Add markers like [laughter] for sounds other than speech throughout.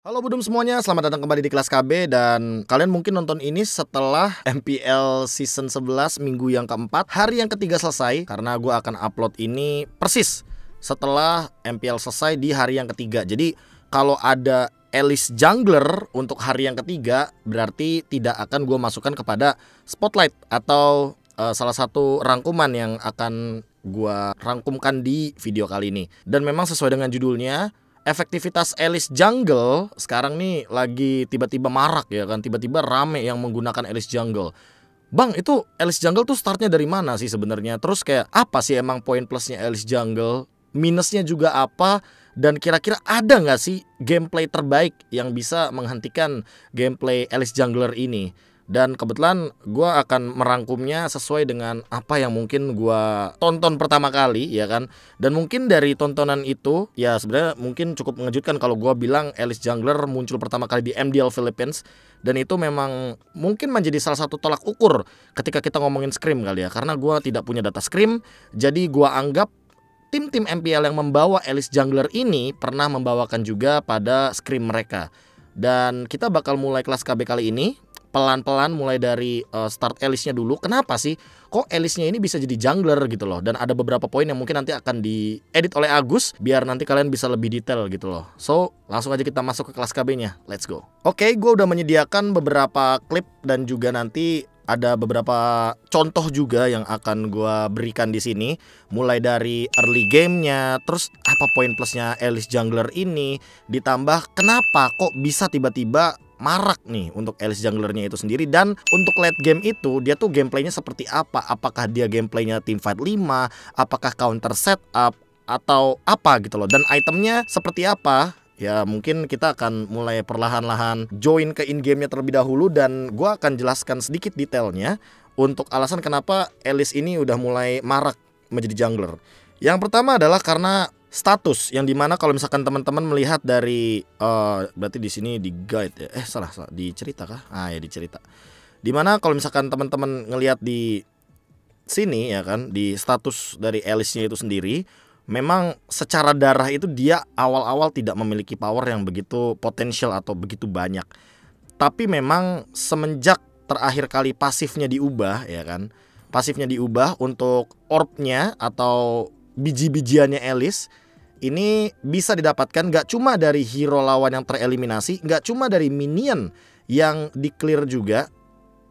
Halo Budum semuanya, selamat datang kembali di kelas KB dan kalian mungkin nonton ini setelah MPL season 11 minggu yang keempat hari yang ketiga selesai karena gue akan upload ini persis setelah MPL selesai di hari yang ketiga jadi kalau ada Elis Jungler untuk hari yang ketiga berarti tidak akan gue masukkan kepada Spotlight atau uh, salah satu rangkuman yang akan gue rangkumkan di video kali ini dan memang sesuai dengan judulnya efektivitas Alice Jungle sekarang nih lagi tiba-tiba marak ya kan tiba-tiba rame yang menggunakan Alice Jungle. Bang, itu Alice Jungle tuh startnya dari mana sih sebenarnya? Terus kayak apa sih emang poin plusnya Alice Jungle? Minusnya juga apa? Dan kira-kira ada nggak sih gameplay terbaik yang bisa menghentikan gameplay Alice Jungler ini? dan kebetulan gue akan merangkumnya sesuai dengan apa yang mungkin gue tonton pertama kali ya kan dan mungkin dari tontonan itu ya sebenarnya mungkin cukup mengejutkan kalau gue bilang Alice Jungler muncul pertama kali di MDL Philippines dan itu memang mungkin menjadi salah satu tolak ukur ketika kita ngomongin Scream kali ya karena gue tidak punya data Scream jadi gue anggap tim-tim MPL yang membawa Alice Jungler ini pernah membawakan juga pada Scream mereka dan kita bakal mulai kelas KB kali ini pelan-pelan mulai dari uh, start Elisnya dulu. Kenapa sih kok Elisnya ini bisa jadi jungler gitu loh? Dan ada beberapa poin yang mungkin nanti akan diedit oleh Agus biar nanti kalian bisa lebih detail gitu loh. So, langsung aja kita masuk ke kelas KB-nya. Let's go. Oke, okay, gue udah menyediakan beberapa klip dan juga nanti ada beberapa contoh juga yang akan gue berikan di sini, mulai dari early gamenya, terus apa poin plusnya Alice Jungler ini, ditambah kenapa kok bisa tiba-tiba marak nih untuk Alice Junglernya itu sendiri dan untuk late game itu dia tuh gameplaynya seperti apa apakah dia gameplaynya team fight 5 apakah counter setup atau apa gitu loh dan itemnya seperti apa ya mungkin kita akan mulai perlahan-lahan join ke in gamenya terlebih dahulu dan gue akan jelaskan sedikit detailnya untuk alasan kenapa Alice ini udah mulai marak menjadi jungler. Yang pertama adalah karena status yang dimana kalau misalkan teman-teman melihat dari uh, berarti di sini di guide ya eh salah salah di cerita kah ah ya di cerita dimana kalau misalkan teman-teman ngelihat di sini ya kan di status dari Alice-nya itu sendiri memang secara darah itu dia awal-awal tidak memiliki power yang begitu potensial atau begitu banyak. Tapi memang semenjak terakhir kali pasifnya diubah ya kan. Pasifnya diubah untuk orbnya atau biji-bijiannya Elis ini bisa didapatkan gak cuma dari hero lawan yang tereliminasi, gak cuma dari minion yang di clear juga,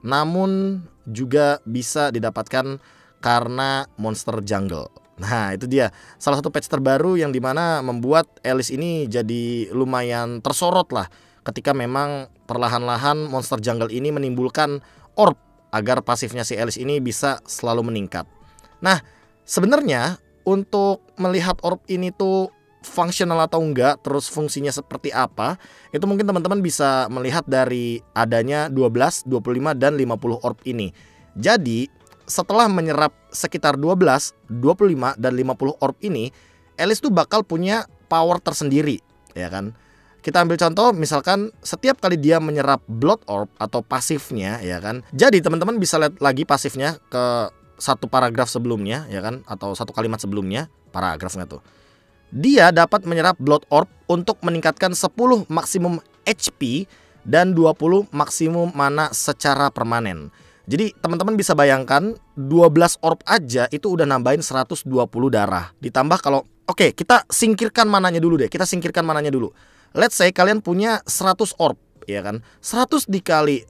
namun juga bisa didapatkan karena monster jungle. Nah itu dia salah satu patch terbaru yang dimana membuat Alice ini jadi lumayan tersorot lah ketika memang perlahan-lahan monster jungle ini menimbulkan orb agar pasifnya si Alice ini bisa selalu meningkat. Nah sebenarnya untuk melihat orb ini tuh fungsional atau enggak, terus fungsinya seperti apa, itu mungkin teman-teman bisa melihat dari adanya 12, 25, dan 50 orb ini. Jadi setelah menyerap sekitar 12, 25 dan 50 orb ini, Alice tuh bakal punya power tersendiri, ya kan? Kita ambil contoh misalkan setiap kali dia menyerap blood orb atau pasifnya ya kan. Jadi teman-teman bisa lihat lagi pasifnya ke satu paragraf sebelumnya ya kan atau satu kalimat sebelumnya paragrafnya tuh. Dia dapat menyerap blood orb untuk meningkatkan 10 maksimum HP dan 20 maksimum mana secara permanen. Jadi teman-teman bisa bayangkan 12 orb aja itu udah nambahin 120 darah. Ditambah kalau oke, okay, kita singkirkan mananya dulu deh. Kita singkirkan mananya dulu. Let's say kalian punya 100 orb ya kan 100 dikali 10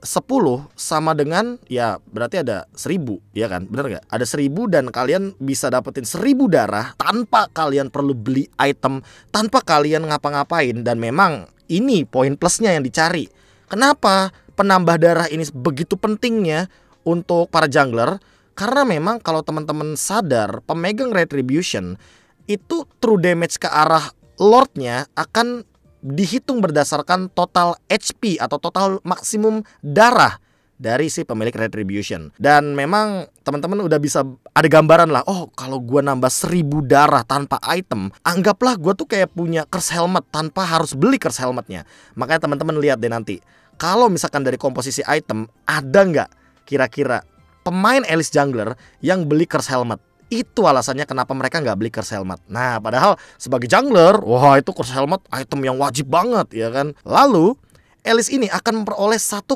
sama dengan ya berarti ada 1000 ya kan bener nggak ada 1000 dan kalian bisa dapetin 1000 darah tanpa kalian perlu beli item tanpa kalian ngapa-ngapain dan memang ini poin plusnya yang dicari kenapa penambah darah ini begitu pentingnya untuk para jungler karena memang kalau teman-teman sadar pemegang retribution itu true damage ke arah lordnya akan dihitung berdasarkan total HP atau total maksimum darah dari si pemilik retribution. Dan memang teman-teman udah bisa ada gambaran lah, oh kalau gue nambah seribu darah tanpa item, anggaplah gue tuh kayak punya curse helmet tanpa harus beli curse helmetnya. Makanya teman-teman lihat deh nanti, kalau misalkan dari komposisi item, ada nggak kira-kira pemain Elise Jungler yang beli Curse Helmet itu alasannya kenapa mereka nggak beli curse helmet. Nah, padahal sebagai jungler, wah itu curse helmet item yang wajib banget ya kan. Lalu, Ellis ini akan memperoleh 1,5%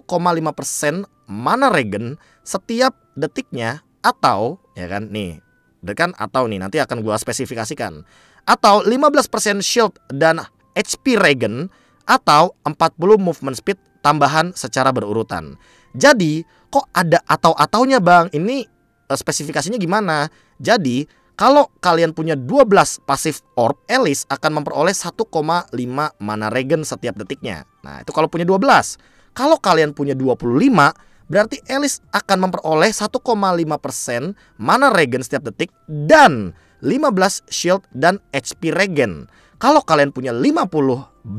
mana regen setiap detiknya atau ya kan nih, kan atau nih nanti akan gua spesifikasikan. Atau 15% shield dan HP regen atau 40 movement speed tambahan secara berurutan. Jadi, kok ada atau-ataunya, Bang? Ini eh, spesifikasinya gimana? Jadi, kalau kalian punya 12 pasif orb, Elis akan memperoleh 1,5 mana regen setiap detiknya. Nah, itu kalau punya 12. Kalau kalian punya 25, berarti Elis akan memperoleh 1,5% mana regen setiap detik dan 15 shield dan HP regen. Kalau kalian punya 50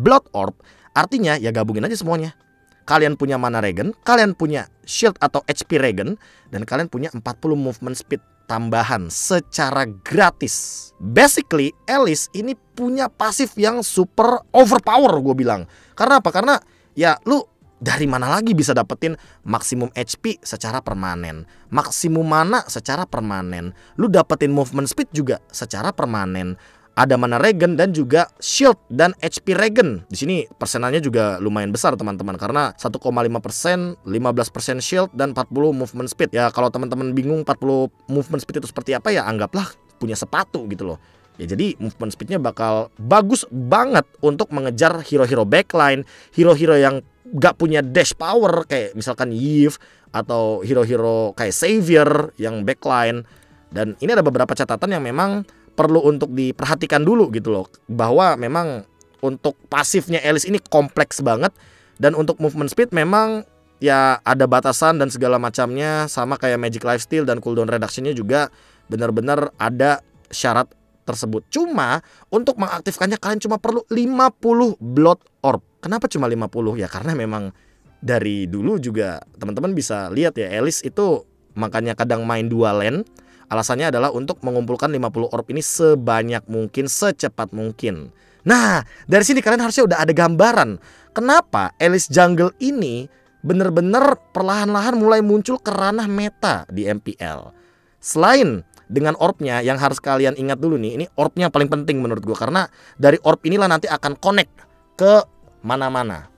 blood orb, artinya ya gabungin aja semuanya kalian punya mana regen, kalian punya shield atau HP regen, dan kalian punya 40 movement speed tambahan secara gratis. Basically, Alice ini punya pasif yang super overpower gue bilang. Karena apa? Karena ya lu dari mana lagi bisa dapetin maksimum HP secara permanen, maksimum mana secara permanen, lu dapetin movement speed juga secara permanen, ada mana Regen dan juga Shield dan HP Regen. Di sini persenannya juga lumayan besar teman-teman karena 1,5 15 Shield dan 40 movement speed. Ya kalau teman-teman bingung 40 movement speed itu seperti apa ya anggaplah punya sepatu gitu loh. Ya jadi movement speednya bakal bagus banget untuk mengejar hero-hero backline, hero-hero yang gak punya dash power kayak misalkan Yves atau hero-hero kayak Savior yang backline. Dan ini ada beberapa catatan yang memang perlu untuk diperhatikan dulu gitu loh bahwa memang untuk pasifnya Ellis ini kompleks banget dan untuk movement speed memang ya ada batasan dan segala macamnya sama kayak Magic Lifestyle dan cooldown reductionnya juga benar-benar ada syarat tersebut. Cuma untuk mengaktifkannya kalian cuma perlu 50 blood orb. Kenapa cuma 50? Ya karena memang dari dulu juga teman-teman bisa lihat ya Ellis itu makanya kadang main dua lane Alasannya adalah untuk mengumpulkan 50 orb ini sebanyak mungkin, secepat mungkin. Nah, dari sini kalian harusnya udah ada gambaran kenapa Alice Jungle ini bener-bener perlahan-lahan mulai muncul ke ranah meta di MPL. Selain dengan orbnya yang harus kalian ingat dulu nih, ini orbnya paling penting menurut gue karena dari orb inilah nanti akan connect ke mana-mana.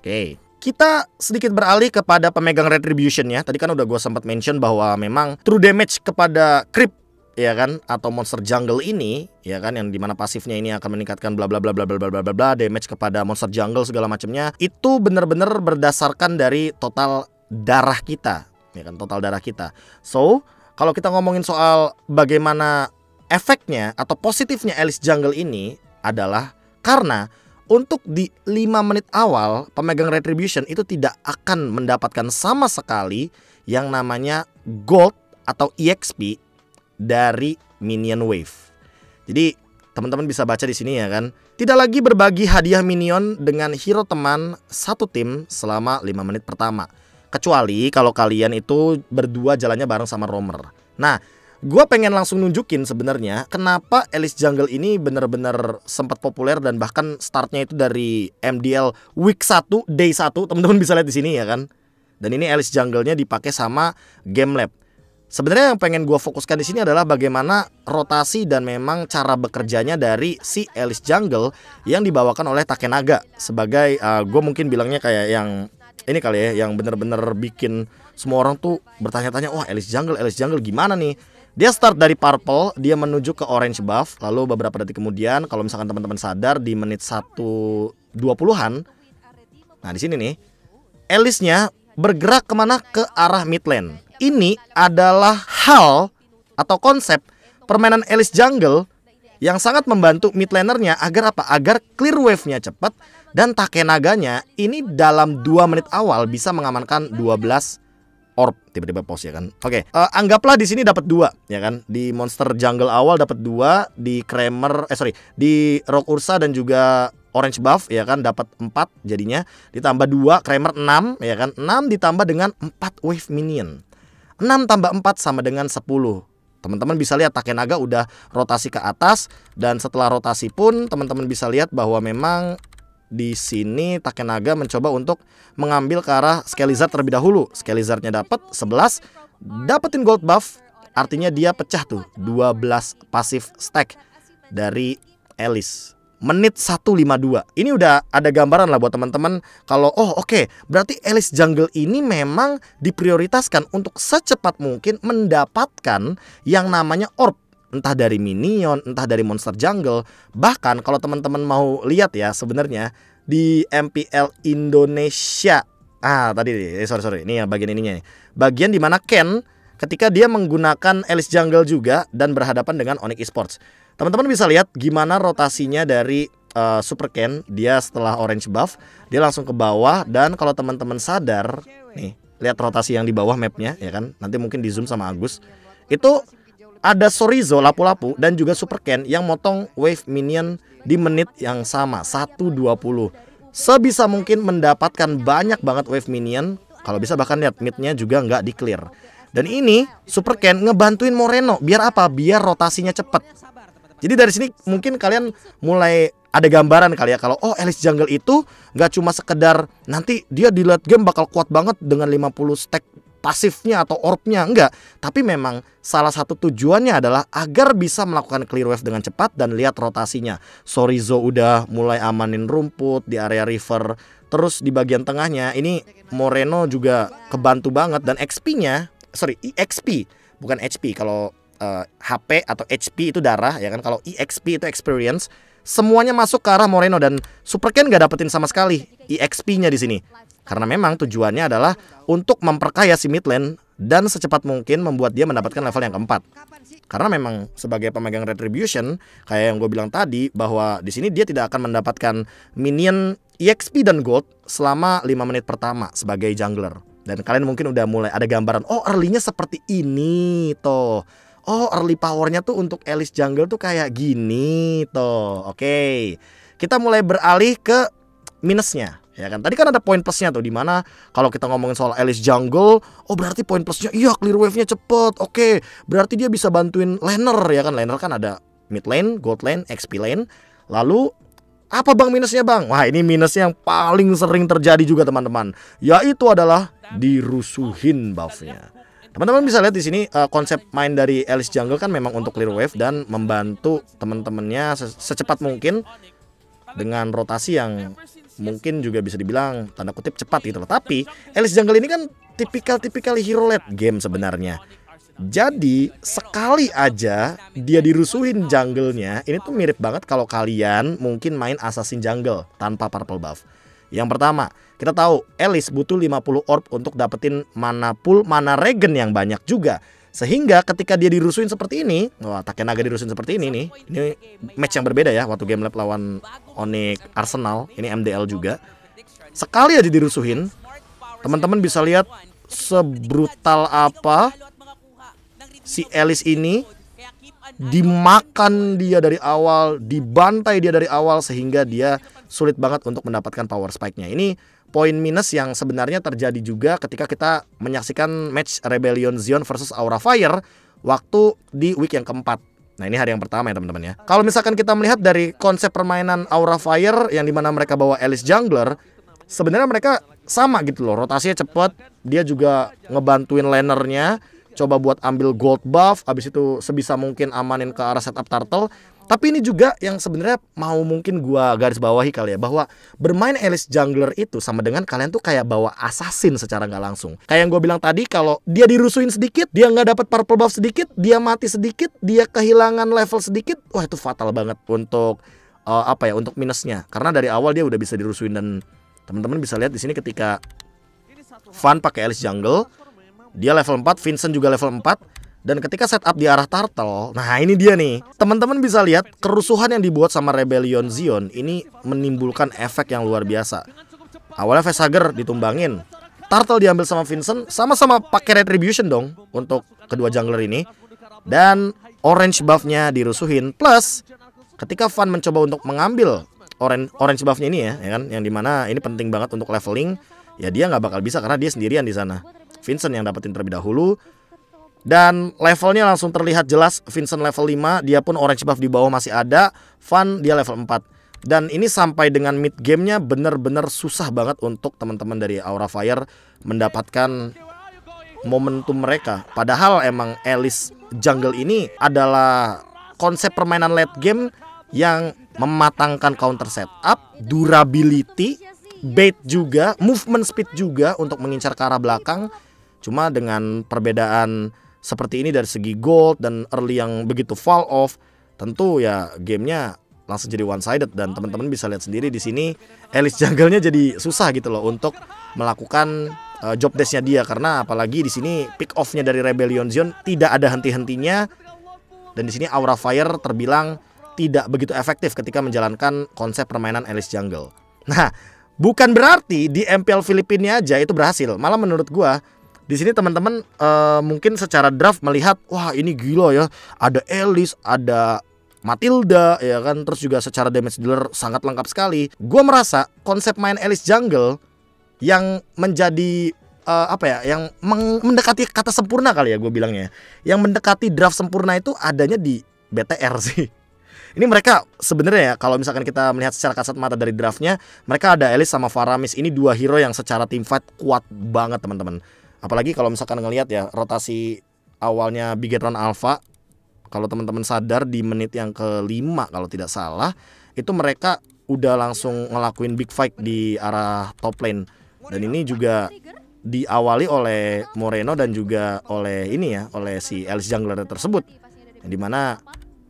Oke. Okay kita sedikit beralih kepada pemegang retribution ya. Tadi kan udah gue sempat mention bahwa memang true damage kepada creep ya kan atau monster jungle ini ya kan yang dimana pasifnya ini akan meningkatkan bla bla bla bla bla bla bla bla, damage kepada monster jungle segala macamnya itu benar-benar berdasarkan dari total darah kita ya kan total darah kita. So kalau kita ngomongin soal bagaimana efeknya atau positifnya Alice Jungle ini adalah karena untuk di 5 menit awal pemegang retribution itu tidak akan mendapatkan sama sekali yang namanya gold atau EXP dari minion wave. Jadi teman-teman bisa baca di sini ya kan. Tidak lagi berbagi hadiah minion dengan hero teman satu tim selama 5 menit pertama. Kecuali kalau kalian itu berdua jalannya bareng sama romer Nah, Gue pengen langsung nunjukin sebenarnya kenapa Alice Jungle ini bener-bener sempat populer dan bahkan startnya itu dari MDL week 1 day 1 teman-teman bisa lihat di sini ya kan. Dan ini Alice Jungle-nya dipakai sama Game Lab. Sebenarnya yang pengen gue fokuskan di sini adalah bagaimana rotasi dan memang cara bekerjanya dari si Alice Jungle yang dibawakan oleh Takenaga sebagai uh, eh, gue mungkin bilangnya kayak yang ini kali ya yang bener-bener bikin semua orang tuh bertanya-tanya wah oh, Alice Jungle Alice Jungle gimana nih dia start dari purple, dia menuju ke orange buff, lalu beberapa detik kemudian kalau misalkan teman-teman sadar di menit 1.20-an Nah, di sini nih Elise nya bergerak kemana ke arah mid lane. Ini adalah hal atau konsep permainan Elise Jungle yang sangat membantu mid lanernya agar apa? Agar clear wave-nya cepat dan Takenaganya ini dalam 2 menit awal bisa mengamankan 12 orb tiba-tiba pause ya kan. Oke, okay. uh, eh, anggaplah di sini dapat dua ya kan. Di monster jungle awal dapat dua, di Kramer eh sorry, di Rock Ursa dan juga Orange buff ya kan dapat empat, jadinya ditambah dua, Kramer enam, ya kan Enam ditambah dengan empat wave minion enam tambah empat sama dengan sepuluh. Teman-teman bisa lihat Takenaga udah rotasi ke atas dan setelah rotasi pun teman-teman bisa lihat bahwa memang di sini Takenaga mencoba untuk mengambil ke arah Skelizard terlebih dahulu. Skelizardnya dapat 11, dapetin gold buff, artinya dia pecah tuh 12 pasif stack dari Elise. Menit 152. Ini udah ada gambaran lah buat teman-teman kalau oh oke, okay, berarti Elise Jungle ini memang diprioritaskan untuk secepat mungkin mendapatkan yang namanya orb entah dari Minion, entah dari Monster Jungle. Bahkan kalau teman-teman mau lihat ya sebenarnya di MPL Indonesia. Ah, tadi eh, sorry sorry, ini ya bagian ininya. Ya. Bagian dimana Ken ketika dia menggunakan Alice Jungle juga dan berhadapan dengan Onyx Esports. Teman-teman bisa lihat gimana rotasinya dari uh, Super Ken. Dia setelah orange buff, dia langsung ke bawah dan kalau teman-teman sadar, nih, lihat rotasi yang di bawah mapnya ya kan. Nanti mungkin di zoom sama Agus. Itu ada Sorizo lapu-lapu dan juga Super Ken yang motong wave minion di menit yang sama 1.20. Sebisa mungkin mendapatkan banyak banget wave minion. Kalau bisa bahkan lihat midnya juga nggak di clear. Dan ini Super Ken ngebantuin Moreno biar apa? Biar rotasinya cepet. Jadi dari sini mungkin kalian mulai ada gambaran kali ya kalau oh Alice Jungle itu nggak cuma sekedar nanti dia di late game bakal kuat banget dengan 50 stack pasifnya atau orbnya enggak, tapi memang salah satu tujuannya adalah agar bisa melakukan clear wave dengan cepat dan lihat rotasinya. Sorizo udah mulai amanin rumput di area river, terus di bagian tengahnya ini Moreno juga kebantu banget dan XP-nya, sorry EXP bukan HP kalau uh, eh, HP atau HP itu darah ya kan kalau EXP itu experience semuanya masuk ke arah Moreno dan Super Ken gak dapetin sama sekali EXP-nya di sini. Karena memang tujuannya adalah untuk memperkaya si Midland dan secepat mungkin membuat dia mendapatkan level yang keempat. Karena memang sebagai pemegang retribution, kayak yang gue bilang tadi, bahwa di sini dia tidak akan mendapatkan minion EXP dan gold selama 5 menit pertama sebagai jungler. Dan kalian mungkin udah mulai ada gambaran, oh early-nya seperti ini toh. Oh early powernya tuh untuk Alice Jungle tuh kayak gini toh. Oke, okay. kita mulai beralih ke minusnya. Ya kan? Tadi kan ada poin plusnya tuh dimana kalau kita ngomongin soal Alice Jungle, oh berarti poin plusnya iya clear wave-nya cepet. Oke, okay. berarti dia bisa bantuin laner ya kan? Laner kan ada mid lane, gold lane, XP lane. Lalu apa bang minusnya bang? Wah ini minus yang paling sering terjadi juga teman-teman Yaitu adalah dirusuhin buffnya Teman-teman bisa lihat di sini uh, konsep main dari Alice Jungle kan memang untuk clear wave dan membantu teman-temannya secepat mungkin dengan rotasi yang mungkin juga bisa dibilang tanda kutip cepat gitu loh. Tapi Alice Jungle ini kan tipikal-tipikal hero led game sebenarnya. Jadi sekali aja dia dirusuhin jungle-nya, ini tuh mirip banget kalau kalian mungkin main Assassin Jungle tanpa purple buff. Yang pertama, kita tahu Alice butuh 50 orb untuk dapetin mana pool, mana regen yang banyak juga. Sehingga ketika dia dirusuhin seperti ini, wah Takenaga dirusuhin seperti ini nih. Ini match yang berbeda ya waktu game lab lawan Onyx Arsenal, ini MDL juga. Sekali aja dirusuhin, teman-teman bisa lihat sebrutal apa si Alice ini dimakan dia dari awal, dibantai dia dari awal sehingga dia sulit banget untuk mendapatkan power spike-nya. Ini poin minus yang sebenarnya terjadi juga ketika kita menyaksikan match Rebellion Zion versus Aura Fire waktu di week yang keempat. Nah ini hari yang pertama ya teman-teman ya. Kalau misalkan kita melihat dari konsep permainan Aura Fire yang dimana mereka bawa Alice Jungler, sebenarnya mereka sama gitu loh. Rotasinya cepet, dia juga ngebantuin lanernya, coba buat ambil gold buff, abis itu sebisa mungkin amanin ke arah setup turtle. Tapi ini juga yang sebenarnya mau mungkin gua garis bawahi kali ya bahwa bermain Alice Jungler itu sama dengan kalian tuh kayak bawa assassin secara nggak langsung. Kayak yang gue bilang tadi kalau dia dirusuhin sedikit, dia nggak dapat purple buff sedikit, dia mati sedikit, dia kehilangan level sedikit, wah itu fatal banget untuk uh, apa ya untuk minusnya. Karena dari awal dia udah bisa dirusuhin dan teman-teman bisa lihat di sini ketika Van pakai Alice Jungle, dia level 4, Vincent juga level 4 dan ketika setup di arah Turtle, nah ini dia nih. Teman-teman bisa lihat kerusuhan yang dibuat sama Rebellion Zion ini menimbulkan efek yang luar biasa. Awalnya Vesager ditumbangin, Turtle diambil sama Vincent, sama-sama pakai Retribution dong untuk kedua jungler ini. Dan orange buffnya dirusuhin. Plus, ketika Van mencoba untuk mengambil orange orange buffnya ini ya, ya kan, yang dimana ini penting banget untuk leveling, ya dia nggak bakal bisa karena dia sendirian di sana. Vincent yang dapetin terlebih dahulu, dan levelnya langsung terlihat jelas Vincent level 5 Dia pun orange buff di bawah masih ada Fun dia level 4 Dan ini sampai dengan mid gamenya bener-bener susah banget Untuk teman-teman dari Aura Fire Mendapatkan momentum mereka Padahal emang Alice Jungle ini adalah Konsep permainan late game Yang mematangkan counter setup Durability Bait juga Movement speed juga Untuk mengincar ke arah belakang Cuma dengan perbedaan seperti ini dari segi gold dan early yang begitu fall off, tentu ya gamenya langsung jadi one sided dan teman-teman bisa lihat sendiri di sini Elis jungle-nya jadi susah gitu loh untuk melakukan uh, job testnya dia karena apalagi di sini pick off-nya dari Rebellion Zion tidak ada henti-hentinya dan di sini Aura Fire terbilang tidak begitu efektif ketika menjalankan konsep permainan Elis Jungle. Nah, bukan berarti di MPL Filipina aja itu berhasil. Malah menurut gua di sini teman-teman uh, mungkin secara draft melihat wah ini gila ya ada Elis ada Matilda ya kan terus juga secara damage dealer sangat lengkap sekali. gue merasa konsep main Elis Jungle yang menjadi uh, apa ya yang mendekati kata sempurna kali ya gue bilangnya. Yang mendekati draft sempurna itu adanya di BTR [laughs] sih. Ini mereka sebenarnya ya kalau misalkan kita melihat secara kasat mata dari draftnya, mereka ada Elis sama Faramis ini dua hero yang secara team fight kuat banget teman-teman apalagi kalau misalkan ngelihat ya rotasi awalnya Bigetron Alpha kalau teman-teman sadar di menit yang kelima kalau tidak salah itu mereka udah langsung ngelakuin big fight di arah top lane dan ini juga diawali oleh Moreno dan juga oleh ini ya oleh si Alice Jungler tersebut di mana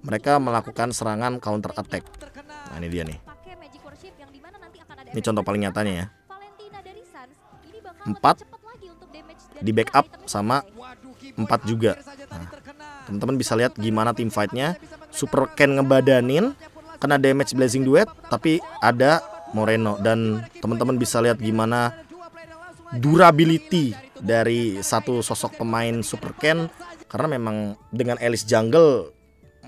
mereka melakukan serangan counter attack nah ini dia nih ini contoh paling nyatanya ya 4 di backup sama 4 juga. Nah, teman-teman bisa lihat gimana tim fightnya. Super Ken ngebadanin, kena damage blazing duet, tapi ada Moreno dan teman-teman bisa lihat gimana durability dari satu sosok pemain Super Ken karena memang dengan Alice Jungle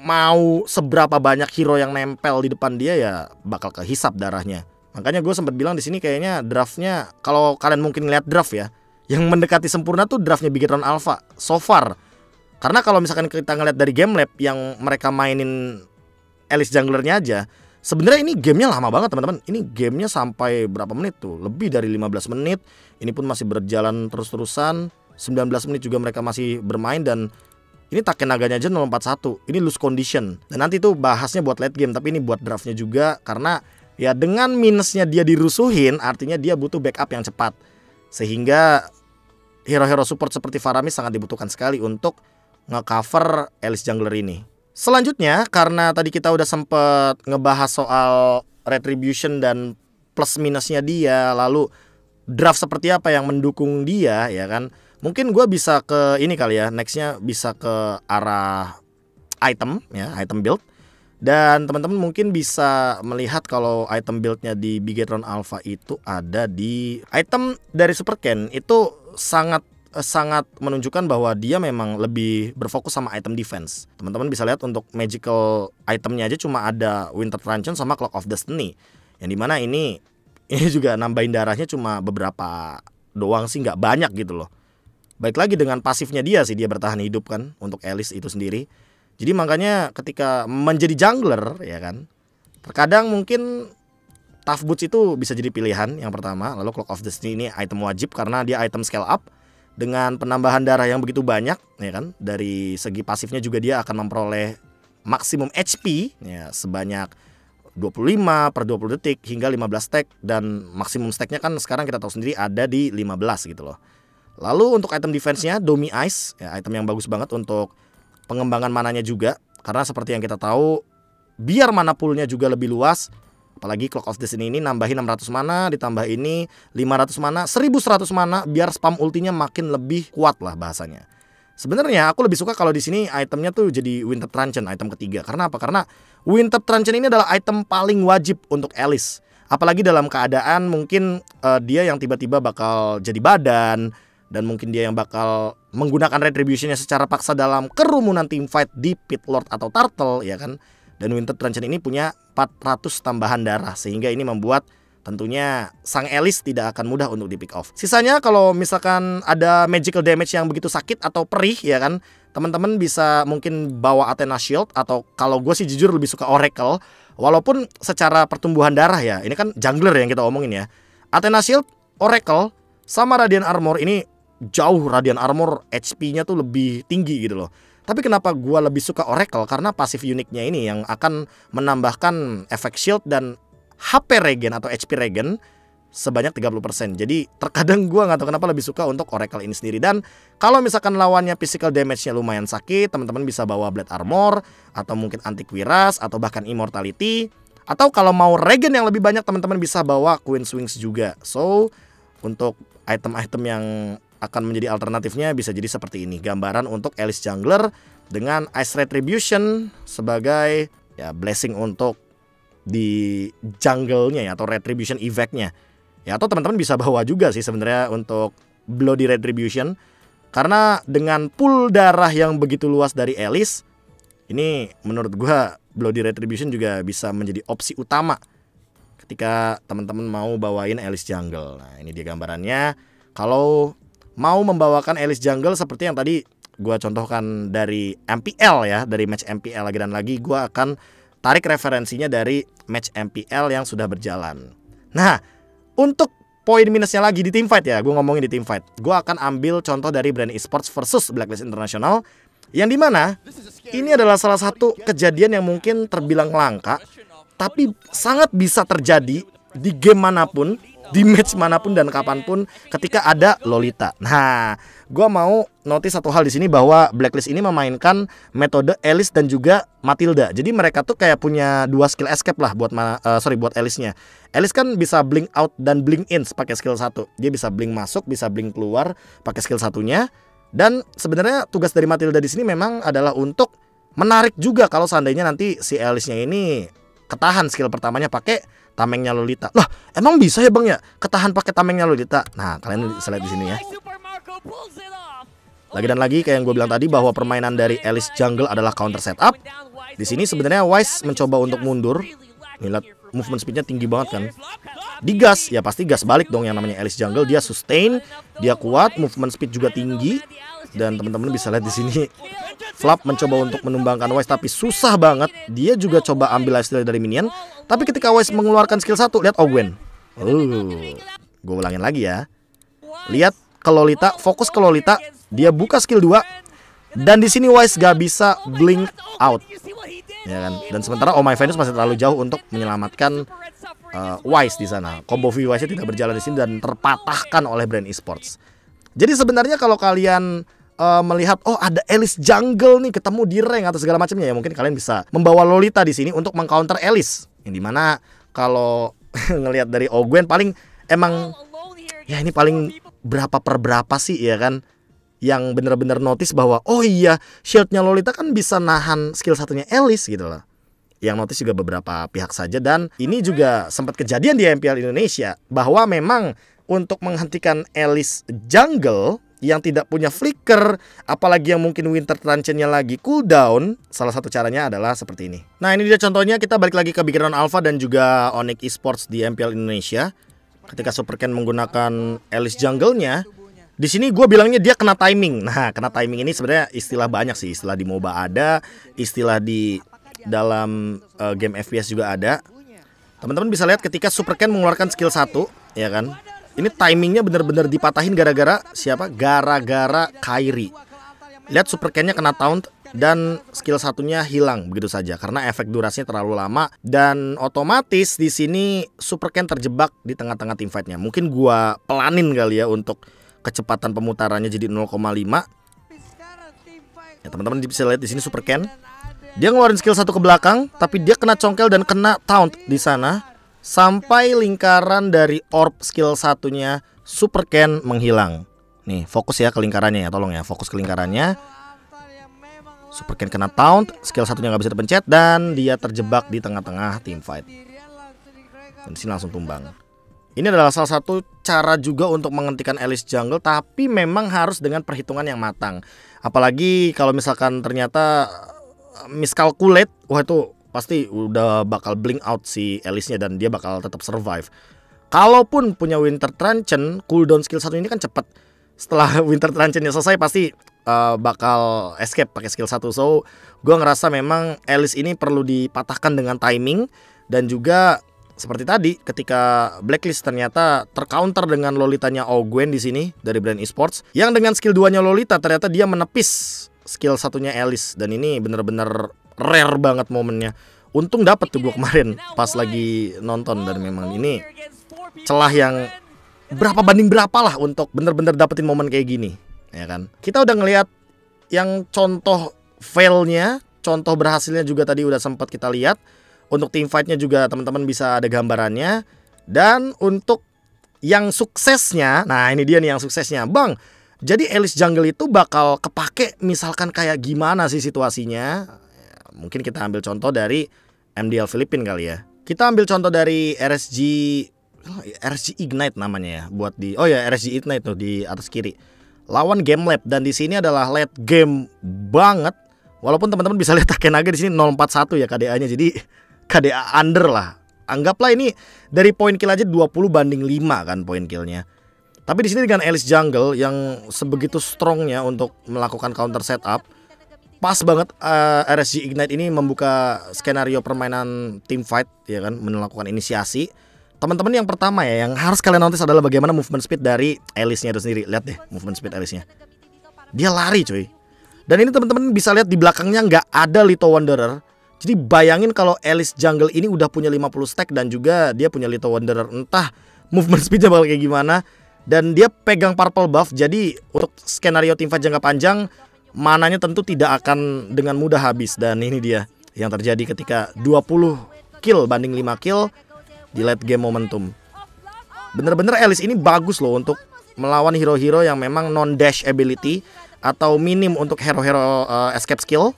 mau seberapa banyak hero yang nempel di depan dia ya bakal kehisap darahnya. Makanya gue sempat bilang di sini kayaknya draftnya kalau kalian mungkin lihat draft ya yang mendekati sempurna tuh draftnya Bigetron Alpha so far. Karena kalau misalkan kita ngeliat dari game lab yang mereka mainin Alice Junglernya aja, sebenarnya ini gamenya lama banget teman-teman. Ini gamenya sampai berapa menit tuh? Lebih dari 15 menit. Ini pun masih berjalan terus-terusan. 19 menit juga mereka masih bermain dan ini Takenaganya aja 041. Ini loose condition. Dan nanti tuh bahasnya buat late game, tapi ini buat draftnya juga karena ya dengan minusnya dia dirusuhin, artinya dia butuh backup yang cepat. Sehingga hero-hero support seperti Faramis sangat dibutuhkan sekali untuk ngecover Alice Jungler ini. Selanjutnya, karena tadi kita udah sempet ngebahas soal retribution dan plus minusnya dia, lalu draft seperti apa yang mendukung dia, ya kan? Mungkin gue bisa ke ini kali ya, nextnya bisa ke arah item, ya item build. Dan teman-teman mungkin bisa melihat kalau item buildnya di Bigetron Alpha itu ada di item dari Super Ken itu sangat eh, sangat menunjukkan bahwa dia memang lebih berfokus sama item defense. Teman-teman bisa lihat untuk magical itemnya aja cuma ada Winter Truncheon sama Clock of Destiny. Yang dimana ini [laughs] ini juga nambahin darahnya cuma beberapa doang sih nggak banyak gitu loh. Baik lagi dengan pasifnya dia sih dia bertahan hidup kan untuk Alice itu sendiri. Jadi makanya ketika menjadi jungler ya kan. Terkadang mungkin Tough boots itu bisa jadi pilihan yang pertama. Lalu Clock of Destiny ini item wajib karena dia item scale up dengan penambahan darah yang begitu banyak ya kan. Dari segi pasifnya juga dia akan memperoleh maksimum HP ya sebanyak 25 per 20 detik hingga 15 stack dan maksimum stacknya kan sekarang kita tahu sendiri ada di 15 gitu loh. Lalu untuk item defense-nya Domi Ice ya item yang bagus banget untuk pengembangan mananya juga karena seperti yang kita tahu biar mana poolnya juga lebih luas Apalagi Clock of Destiny ini nambahin 600 mana, ditambah ini 500 mana, 1100 mana biar spam ultinya makin lebih kuat lah bahasanya. Sebenarnya aku lebih suka kalau di sini itemnya tuh jadi Winter Truncheon, item ketiga. Karena apa? Karena Winter Truncheon ini adalah item paling wajib untuk Alice. Apalagi dalam keadaan mungkin uh, dia yang tiba-tiba bakal jadi badan dan mungkin dia yang bakal menggunakan retributionnya secara paksa dalam kerumunan tim fight di Pit Lord atau Turtle ya kan dan Winter Transient ini punya 400 tambahan darah sehingga ini membuat tentunya sang Elis tidak akan mudah untuk di pick off. Sisanya kalau misalkan ada magical damage yang begitu sakit atau perih ya kan, teman-teman bisa mungkin bawa Athena Shield atau kalau gue sih jujur lebih suka Oracle walaupun secara pertumbuhan darah ya, ini kan jungler yang kita omongin ya. Athena Shield, Oracle sama Radiant Armor ini jauh Radiant Armor HP-nya tuh lebih tinggi gitu loh. Tapi kenapa gue lebih suka Oracle? Karena pasif uniknya ini yang akan menambahkan efek shield dan HP regen atau HP regen sebanyak 30%. Jadi terkadang gue gak tahu kenapa lebih suka untuk Oracle ini sendiri. Dan kalau misalkan lawannya physical damage-nya lumayan sakit, teman-teman bisa bawa Blade Armor, atau mungkin Anti Antiquiras, atau bahkan Immortality. Atau kalau mau regen yang lebih banyak, teman-teman bisa bawa Queen Swings juga. So, untuk item-item yang akan menjadi alternatifnya bisa jadi seperti ini. Gambaran untuk Alice Jungler dengan Ice Retribution sebagai ya blessing untuk di jungle-nya ya atau retribution effect Ya atau teman-teman bisa bawa juga sih sebenarnya untuk bloody retribution karena dengan pool darah yang begitu luas dari Alice ini menurut gua bloody retribution juga bisa menjadi opsi utama ketika teman-teman mau bawain Alice Jungle. Nah, ini dia gambarannya. Kalau mau membawakan Alice Jungle seperti yang tadi gue contohkan dari MPL ya dari match MPL lagi dan lagi gue akan tarik referensinya dari match MPL yang sudah berjalan. Nah untuk poin minusnya lagi di team fight ya gue ngomongin di team fight gue akan ambil contoh dari brand esports versus Blacklist International yang dimana ini adalah salah satu kejadian yang mungkin terbilang langka tapi sangat bisa terjadi di game manapun di match manapun dan kapanpun ketika ada Lolita. Nah, gue mau notice satu hal di sini bahwa Blacklist ini memainkan metode Alice dan juga Matilda. Jadi mereka tuh kayak punya dua skill escape lah buat mana, uh, sorry buat Alice-nya. Alice kan bisa blink out dan blink in pakai skill satu. Dia bisa blink masuk, bisa blink keluar pakai skill satunya. Dan sebenarnya tugas dari Matilda di sini memang adalah untuk menarik juga kalau seandainya nanti si Alice-nya ini ketahan skill pertamanya pakai tamengnya Lolita. lah emang bisa ya Bang ya ketahan pakai tamengnya Lolita? Nah, kalian bisa lihat di sini ya. Lagi dan lagi kayak yang gue bilang tadi bahwa permainan dari Alice Jungle adalah counter setup. Di sini sebenarnya Wise mencoba untuk mundur. Lihat movement speednya tinggi banget kan. Digas, ya pasti gas balik dong yang namanya Alice Jungle. Dia sustain, dia kuat, movement speed juga tinggi dan teman-teman bisa lihat di sini Flap mencoba untuk menumbangkan Wise tapi susah banget. Dia juga coba ambil life dari minion, tapi ketika Wise mengeluarkan skill 1, lihat Owen. Uh, oh, gue ulangin lagi ya. Lihat ke Lolita, fokus ke Lolita, dia buka skill 2 dan di sini Wise gak bisa blink out. Ya kan? Dan sementara Oh My Venus masih terlalu jauh untuk menyelamatkan uh, Wise di sana. Combo V wise tidak berjalan di sini dan terpatahkan oleh brand esports. Jadi sebenarnya kalau kalian uh, melihat oh ada Elise Jungle nih ketemu di rank atau segala macamnya ya mungkin kalian bisa membawa Lolita di sini untuk mengcounter Elise. yang dimana kalau [laughs] ngelihat dari Ogwen paling emang ya ini paling berapa per berapa sih ya kan yang bener-bener notice bahwa oh iya shieldnya Lolita kan bisa nahan skill satunya Elise gitu loh yang notice juga beberapa pihak saja dan ini juga sempat kejadian di MPL Indonesia bahwa memang untuk menghentikan Elise Jungle yang tidak punya flicker, apalagi yang mungkin winter transientnya lagi cooldown, salah satu caranya adalah seperti ini. Nah ini dia contohnya kita balik lagi ke Background Alpha dan juga Onyx Esports di MPL Indonesia. Ketika Superken menggunakan Alice Jungle-nya, di sini gue bilangnya dia kena timing. Nah, kena timing ini sebenarnya istilah banyak sih. Istilah di MOBA ada, istilah di dalam uh, game FPS juga ada. Teman-teman bisa lihat ketika Superken mengeluarkan skill satu, ya kan? Ini timingnya bener-bener dipatahin gara-gara siapa? Gara-gara Kyrie. Lihat super cannya kena taunt dan skill satunya hilang begitu saja karena efek durasinya terlalu lama dan otomatis di sini super Ken terjebak di tengah-tengah tim fightnya. Mungkin gua pelanin kali ya untuk kecepatan pemutarannya jadi 0,5. Ya teman-teman bisa lihat di sini super Ken. Dia ngeluarin skill satu ke belakang tapi dia kena congkel dan kena taunt di sana sampai lingkaran dari orb skill satunya Super Ken menghilang. Nih, fokus ya ke lingkarannya ya, tolong ya, fokus ke lingkarannya. Super Ken kena taunt, skill satunya nggak bisa dipencet dan dia terjebak di tengah-tengah team fight. Dan sini langsung tumbang. Ini adalah salah satu cara juga untuk menghentikan Alice Jungle tapi memang harus dengan perhitungan yang matang. Apalagi kalau misalkan ternyata miscalculate, wah itu pasti udah bakal blink out si Alice nya dan dia bakal tetap survive. Kalaupun punya Winter Truncheon, cooldown skill satu ini kan cepet. Setelah [laughs] Winter Truncheonnya selesai pasti uh, bakal escape pakai skill satu. So, gue ngerasa memang Alice ini perlu dipatahkan dengan timing dan juga seperti tadi ketika Blacklist ternyata tercounter dengan Lolitanya Ogwen di sini dari brand esports yang dengan skill 2-nya Lolita ternyata dia menepis skill satunya Alice dan ini benar-benar rare banget momennya untung dapat tuh gue kemarin pas lagi nonton dan memang ini celah yang berapa banding berapa lah untuk bener-bener dapetin momen kayak gini ya kan kita udah ngelihat yang contoh failnya contoh berhasilnya juga tadi udah sempat kita lihat untuk team fightnya juga teman-teman bisa ada gambarannya dan untuk yang suksesnya nah ini dia nih yang suksesnya bang jadi Alice Jungle itu bakal kepake misalkan kayak gimana sih situasinya mungkin kita ambil contoh dari MDL Filipin kali ya. Kita ambil contoh dari RSG RSG Ignite namanya ya buat di oh ya RSG Ignite tuh di atas kiri. Lawan Game Lab dan di sini adalah late game banget. Walaupun teman-teman bisa lihat Takenaga di sini 041 ya KDA-nya. Jadi KDA under lah. Anggaplah ini dari poin kill aja 20 banding 5 kan poin killnya. Tapi di sini dengan Alice Jungle yang sebegitu strongnya untuk melakukan counter setup pas banget uh, eh, RSG Ignite ini membuka skenario permainan team fight ya kan melakukan inisiasi. Teman-teman yang pertama ya yang harus kalian notice adalah bagaimana movement speed dari Alice-nya itu sendiri. Lihat deh movement speed Alice-nya. Dia lari cuy. Dan ini teman-teman bisa lihat di belakangnya nggak ada Lito Wanderer. Jadi bayangin kalau Alice Jungle ini udah punya 50 stack dan juga dia punya Lito Wanderer entah movement speednya bakal kayak gimana dan dia pegang purple buff jadi untuk skenario fight jangka panjang mananya tentu tidak akan dengan mudah habis dan ini dia yang terjadi ketika 20 kill banding 5 kill di late game momentum. Bener-bener Alice ini bagus loh untuk melawan hero-hero yang memang non dash ability atau minim untuk hero-hero uh, escape skill.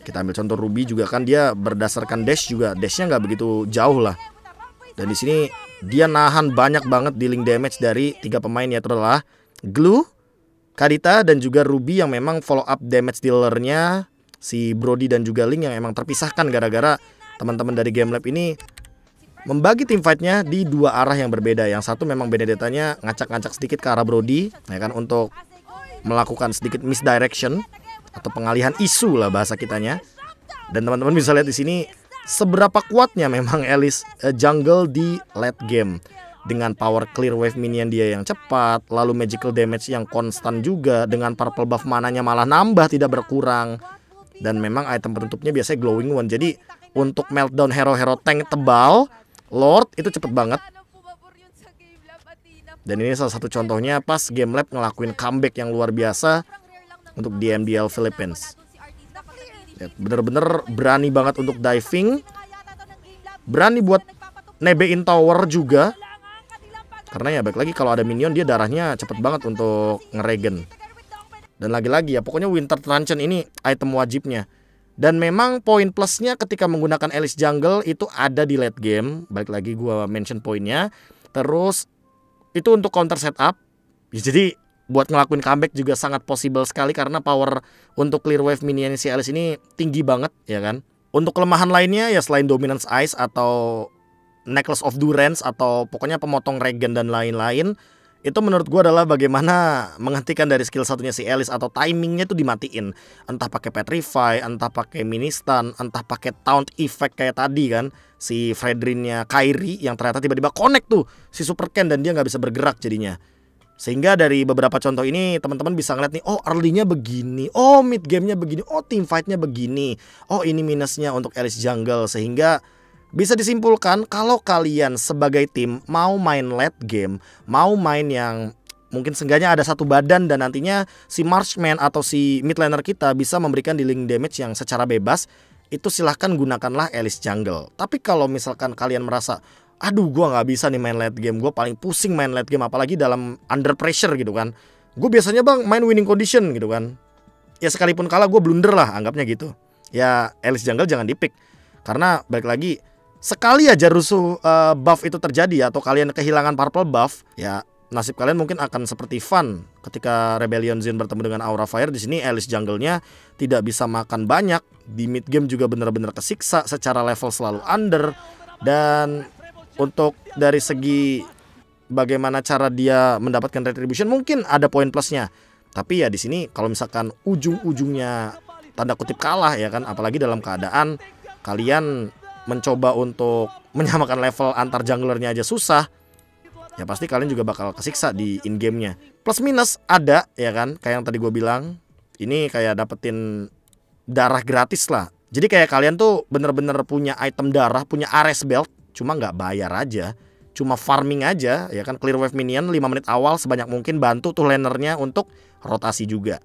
Kita ambil contoh Ruby juga kan dia berdasarkan dash juga dashnya nggak begitu jauh lah. Dan di sini dia nahan banyak banget dealing damage dari tiga pemain yaitu adalah Glue, Kadita dan juga Ruby yang memang follow up damage dealernya si Brody dan juga Link yang emang terpisahkan gara-gara teman-teman dari Game Lab ini membagi tim fightnya di dua arah yang berbeda. Yang satu memang beda datanya ngacak-ngacak sedikit ke arah Brody, ya kan untuk melakukan sedikit misdirection atau pengalihan isu lah bahasa kitanya. Dan teman-teman bisa lihat di sini seberapa kuatnya memang Alice uh, Jungle di late game dengan power clear wave minion dia yang cepat, lalu magical damage yang konstan juga dengan purple buff mananya malah nambah tidak berkurang. Dan memang item penutupnya biasanya glowing one. Jadi untuk meltdown hero-hero tank tebal, Lord itu cepet banget. Dan ini salah satu contohnya pas Game Lab ngelakuin comeback yang luar biasa untuk DMDL Philippines. Bener-bener berani banget untuk diving. Berani buat nebein tower juga karena ya baik lagi kalau ada minion dia darahnya cepet banget untuk ngeregen. Dan lagi-lagi ya pokoknya Winter Truncheon ini item wajibnya. Dan memang poin plusnya ketika menggunakan Alice Jungle itu ada di late game. Balik lagi gua mention poinnya. Terus itu untuk counter setup. Ya, jadi buat ngelakuin comeback juga sangat possible sekali karena power untuk clear wave minion si Alice ini tinggi banget ya kan. Untuk kelemahan lainnya ya selain dominance ice atau necklace of durance atau pokoknya pemotong regen dan lain-lain itu menurut gue adalah bagaimana menghentikan dari skill satunya si Alice atau timingnya itu dimatiin entah pakai petrify entah pakai ministan entah pakai taunt effect kayak tadi kan si Fredrinnya Kairi yang ternyata tiba-tiba connect tuh si Super Ken dan dia nggak bisa bergerak jadinya sehingga dari beberapa contoh ini teman-teman bisa ngeliat nih oh early-nya begini, oh mid game-nya begini, oh team fight-nya begini. Oh ini minusnya untuk Alice Jungle sehingga bisa disimpulkan kalau kalian sebagai tim mau main late game, mau main yang mungkin seenggaknya ada satu badan dan nantinya si marksman atau si mid laner kita bisa memberikan dealing damage yang secara bebas itu silahkan gunakanlah elise Jungle. Tapi kalau misalkan kalian merasa aduh gue nggak bisa nih main late game gue paling pusing main late game apalagi dalam under pressure gitu kan gue biasanya bang main winning condition gitu kan ya sekalipun kalah gue blunder lah anggapnya gitu ya elise Jungle jangan dipik karena balik lagi sekali aja rusuh uh, buff itu terjadi atau kalian kehilangan purple buff ya nasib kalian mungkin akan seperti fun ketika Rebellion Zin bertemu dengan Aura Fire di sini Alice jungle-nya tidak bisa makan banyak di mid game juga benar-benar kesiksa secara level selalu under dan untuk dari segi bagaimana cara dia mendapatkan retribution mungkin ada poin plusnya tapi ya di sini kalau misalkan ujung-ujungnya tanda kutip kalah ya kan apalagi dalam keadaan kalian mencoba untuk [laughs] menyamakan level antar junglernya aja susah, ya pasti kalian juga bakal kesiksa di in gamenya. Plus minus ada ya kan, kayak yang tadi gue bilang, ini kayak dapetin darah gratis lah. Jadi kayak kalian tuh bener-bener punya item darah, punya Ares Belt, cuma nggak bayar aja. Cuma farming aja, ya kan clear wave minion 5 menit awal sebanyak mungkin bantu tuh lanernya untuk rotasi juga.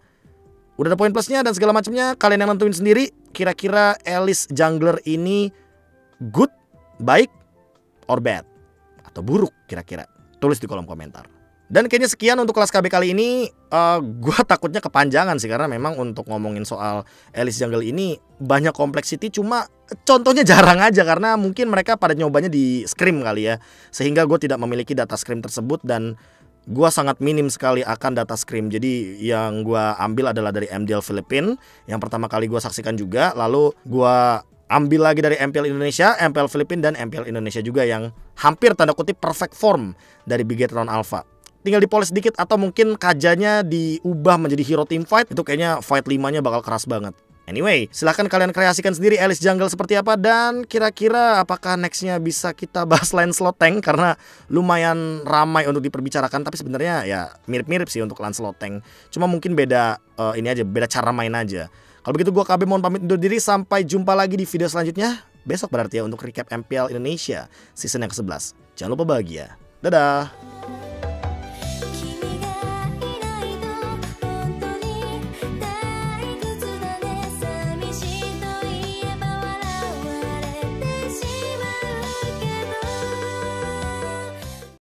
Udah ada poin plusnya dan segala macamnya, kalian yang nentuin sendiri kira-kira Alice jungler ini good, baik, or bad atau buruk kira-kira. Tulis di kolom komentar. Dan kayaknya sekian untuk kelas KB kali ini. Uh, eh, gue [laughs] takutnya kepanjangan sih karena memang untuk ngomongin soal Alice Jungle ini banyak kompleksity. cuma contohnya [laughs] jarang aja karena mungkin mereka pada nyobanya di scrim kali ya. Sehingga gue tidak memiliki data scrim tersebut dan gue sangat minim sekali akan data scrim. Jadi yang gue ambil adalah dari MDL Philippines yang pertama kali gue saksikan juga. Lalu gue ambil lagi dari MPL Indonesia, MPL Filipina dan MPL Indonesia juga yang hampir tanda kutip perfect form dari Bigetron Alpha. Tinggal dipoles sedikit atau mungkin kajanya diubah menjadi hero team fight itu kayaknya fight limanya bakal keras banget. Anyway, silahkan kalian kreasikan sendiri Alice Jungle seperti apa dan kira-kira apakah nextnya bisa kita bahas Lancelot Tank karena lumayan ramai untuk diperbicarakan tapi sebenarnya ya mirip-mirip sih untuk Lancelot Tank. Cuma mungkin beda uh, ini aja, beda cara main aja. Kalau begitu gue KB mohon pamit undur diri sampai jumpa lagi di video selanjutnya. Besok berarti ya untuk recap MPL Indonesia season yang ke-11. Jangan lupa bahagia. Dadah.